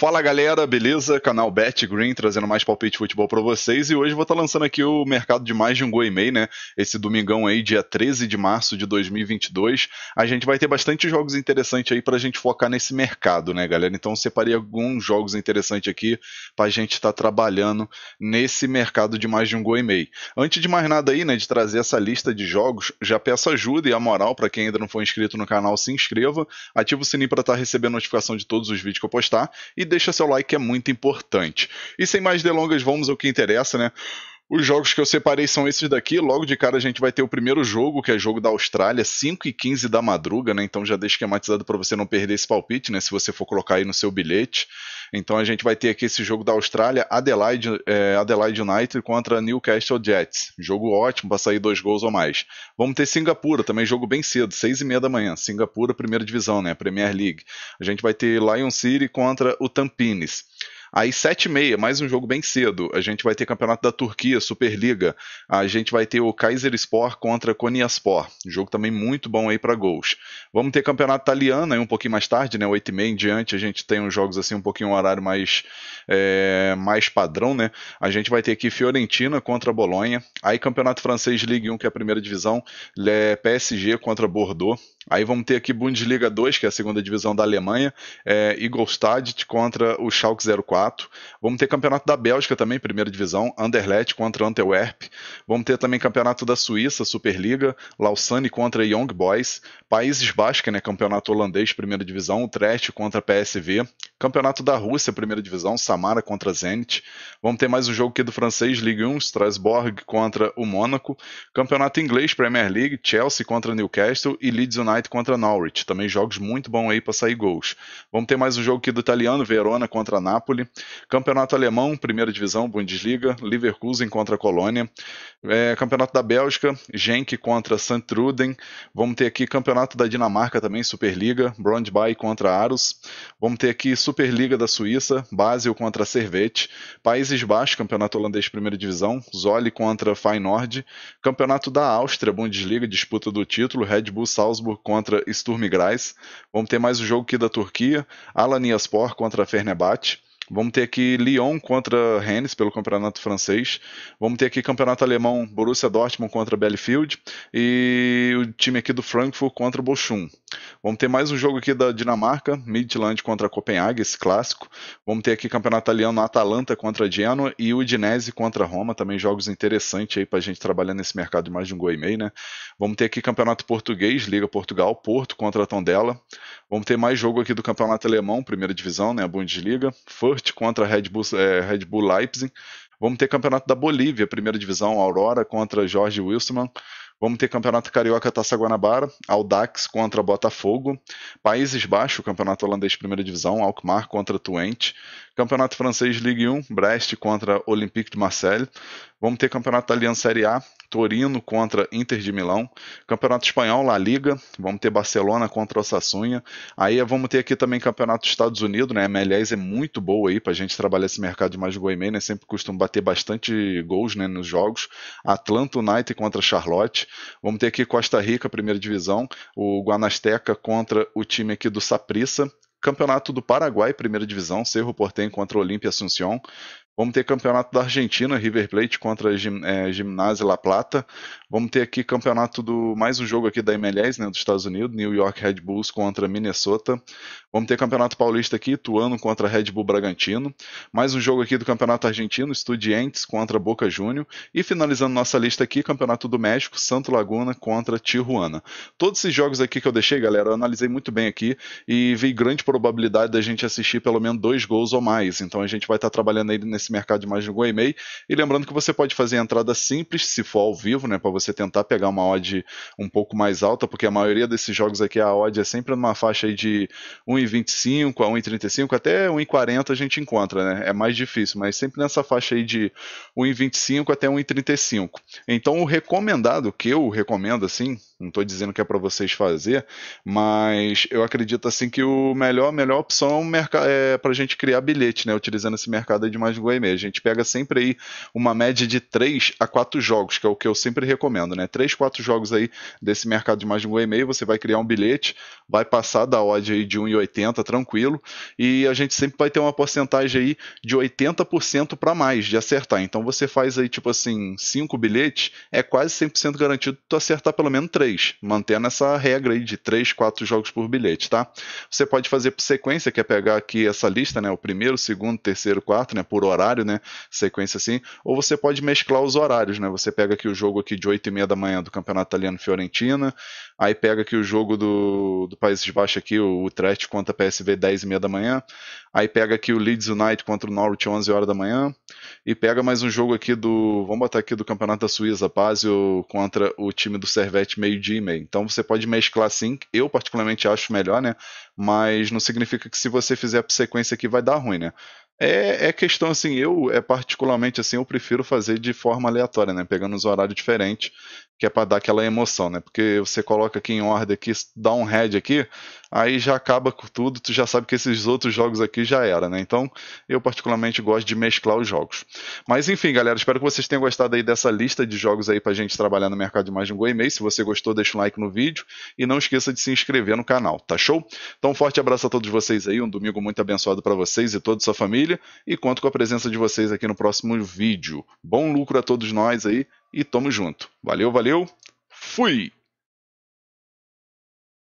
Fala galera, beleza? Canal Bet Green trazendo mais palpite de futebol para vocês e hoje vou estar tá lançando aqui o mercado de mais de um gol e meio, né? Esse domingão aí, dia 13 de março de 2022, a gente vai ter bastante jogos interessantes aí para a gente focar nesse mercado, né, galera? Então separei alguns jogos interessantes aqui para a gente estar tá trabalhando nesse mercado de mais de um gol e meio. Antes de mais nada aí, né, de trazer essa lista de jogos, já peço ajuda e a moral para quem ainda não for inscrito no canal, se inscreva, ativa o sininho para estar tá recebendo notificação de todos os vídeos que eu postar e deixa seu like que é muito importante. E sem mais delongas, vamos ao que interessa, né? Os jogos que eu separei são esses daqui. Logo de cara a gente vai ter o primeiro jogo, que é jogo da Austrália, 5 e 15 da madruga, né? Então já deixa esquematizado para você não perder esse palpite, né? Se você for colocar aí no seu bilhete. Então a gente vai ter aqui esse jogo da Austrália, Adelaide, é, Adelaide United contra Newcastle Jets. Jogo ótimo para sair dois gols ou mais. Vamos ter Singapura, também jogo bem cedo, seis e meia da manhã. Singapura, primeira divisão, né? Premier League. A gente vai ter Lion City contra o Tampines. Aí, sete e meia, mais um jogo bem cedo. A gente vai ter campeonato da Turquia, Superliga. A gente vai ter o Sport contra Konyaspor. Jogo também muito bom aí para gols. Vamos ter campeonato italiano aí um pouquinho mais tarde, né? Oito e meia em diante. A gente tem uns jogos assim um pouquinho um horário mais, é, mais padrão, né? A gente vai ter aqui Fiorentina contra Bolonha. Aí campeonato francês Ligue 1, que é a primeira divisão. PSG contra Bordeaux. Aí vamos ter aqui Bundesliga 2, que é a segunda divisão da Alemanha, é, Ingolstadt contra o Schalke 04. Vamos ter Campeonato da Bélgica também, primeira divisão, Anderlecht contra Antwerp, Vamos ter também campeonato da Suíça, Superliga, Lausanne contra Young Boys, Países Basca, né, campeonato holandês, primeira divisão, Utrecht contra PSV, campeonato da Rússia, primeira divisão, Samara contra Zenit. Vamos ter mais um jogo aqui do francês, Ligue 1, Strasbourg contra o Mônaco, campeonato inglês, Premier League, Chelsea contra Newcastle e Leeds United contra Norwich. Também jogos muito bons aí para sair gols. Vamos ter mais um jogo aqui do italiano, Verona contra Napoli, campeonato alemão, primeira divisão, Bundesliga, Leverkusen contra Colônia, é, campeonato da Bélgica, Genk contra Santruden. Vamos ter aqui campeonato da Dinamarca também, Superliga, Brondby contra Aros. Vamos ter aqui Superliga da Suíça, Basel contra Servette, Países Baixos, campeonato holandês primeira divisão, Zoli contra Feyenoord, campeonato da Áustria, Bundesliga, disputa do título, Red Bull Salzburg contra Sturm Graz. Vamos ter mais um jogo aqui da Turquia, Alanyaspor contra Fenerbahçe. Vamos ter aqui Lyon contra Rennes pelo campeonato francês. Vamos ter aqui campeonato alemão Borussia Dortmund contra Belfield e o time aqui do Frankfurt contra o Bochum. Vamos ter mais um jogo aqui da Dinamarca, Midland contra Copenhague, esse clássico. Vamos ter aqui campeonato italiano, Atalanta contra Genoa e Udinese contra Roma, também jogos interessantes aí para a gente trabalhar nesse mercado de mais de um gol e meio, né? Vamos ter aqui campeonato português, Liga Portugal, Porto contra Tondela. Vamos ter mais jogo aqui do campeonato alemão, primeira divisão, né? A Bundesliga, Furt contra Red Bull, é, Red Bull Leipzig. Vamos ter campeonato da Bolívia, primeira divisão, Aurora contra Jorge Wilson. Vamos ter Campeonato Carioca Taça Guanabara, Aldax contra Botafogo, Países Baixos, Campeonato Holandês Primeira Divisão, Alkmaar contra Twente, Campeonato Francês Ligue 1, Brest contra Olympique de Marseille. Vamos ter Campeonato Italiano Série A, Torino contra Inter de Milão. Campeonato Espanhol, La Liga. Vamos ter Barcelona contra o Sassunha. Aí vamos ter aqui também Campeonato dos Estados Unidos, né? A MLS é muito boa aí pra gente trabalhar esse mercado de mais gol e meio, né? Sempre costuma bater bastante gols, né, nos jogos. Atlanta United contra Charlotte. Vamos ter aqui Costa Rica, primeira divisão. O Guanasteca contra o time aqui do Saprissa. Campeonato do Paraguai, primeira divisão, Cerro Portem contra Olimpia Olímpia Assunción, Vamos ter campeonato da Argentina, River Plate contra Gim, é, Gimnasia La Plata. Vamos ter aqui campeonato do. Mais um jogo aqui da MLS, né? Dos Estados Unidos, New York Red Bulls contra Minnesota. Vamos ter campeonato paulista aqui, Tuano contra Red Bull Bragantino. Mais um jogo aqui do campeonato argentino, Estudiantes contra Boca Júnior. E finalizando nossa lista aqui, campeonato do México, Santo Laguna contra Tijuana. Todos esses jogos aqui que eu deixei, galera, eu analisei muito bem aqui e vi grande probabilidade da gente assistir pelo menos dois gols ou mais. Então a gente vai estar tá trabalhando aí nesse nesse mercado de mais de e meio E lembrando que você pode fazer entrada simples, se for ao vivo, né, para você tentar pegar uma odd um pouco mais alta, porque a maioria desses jogos aqui a odd é sempre numa faixa aí de 1,25 a 1,35, até 1,40 a gente encontra, né? É mais difícil, mas sempre nessa faixa aí de 1,25 até 1,35. Então o recomendado que eu recomendo assim, não estou dizendo que é para vocês fazer, mas eu acredito assim que o melhor, melhor opção é, é para a gente criar bilhete, né? Utilizando esse mercado de mais de do EMEA. A gente pega sempre aí uma média de 3 a 4 jogos, que é o que eu sempre recomendo, né? 3, 4 jogos aí desse mercado de mais de 1,5, você vai criar um bilhete, vai passar da odd aí de 1,80 tranquilo, e a gente sempre vai ter uma porcentagem aí de 80% para mais de acertar. Então você faz aí tipo assim, 5 bilhetes, é quase 100% garantido tu acertar pelo menos 3, mantendo essa regra aí de 3, 4 jogos por bilhete, tá? Você pode fazer por sequência, que é pegar aqui essa lista, né, o primeiro, segundo, terceiro, quarto, né, por hora horário, né? Sequência assim. Ou você pode mesclar os horários, né? Você pega aqui o jogo aqui de 8 e meia da manhã do Campeonato Italiano Fiorentina, aí pega aqui o jogo do, do Países Baixos aqui, o Utrecht contra a PSV 10 e meia da manhã, aí pega aqui o Leeds United contra o Norwich 11 horas da manhã, e pega mais um jogo aqui do, vamos botar aqui do Campeonato da Suíça, Pazio contra o time do Servete meio-dia e meio. Então você pode mesclar sim, eu particularmente acho melhor, né? Mas não significa que se você fizer a sequência aqui vai dar ruim, né? É, é, questão assim, eu é particularmente assim, eu prefiro fazer de forma aleatória, né? Pegando os horários diferentes que é para dar aquela emoção, né? Porque você coloca aqui em ordem aqui, dá um head aqui, aí já acaba com tudo, tu já sabe que esses outros jogos aqui já era, né? Então, eu particularmente gosto de mesclar os jogos. Mas enfim, galera, espero que vocês tenham gostado aí dessa lista de jogos aí pra gente trabalhar no mercado de mais um Goemei. Se você gostou, deixa um like no vídeo e não esqueça de se inscrever no canal, tá show? Então, um forte abraço a todos vocês aí, um domingo muito abençoado para vocês e toda a sua família e conto com a presença de vocês aqui no próximo vídeo. Bom lucro a todos nós aí e tamo junto. Valeu, valeu. Fui!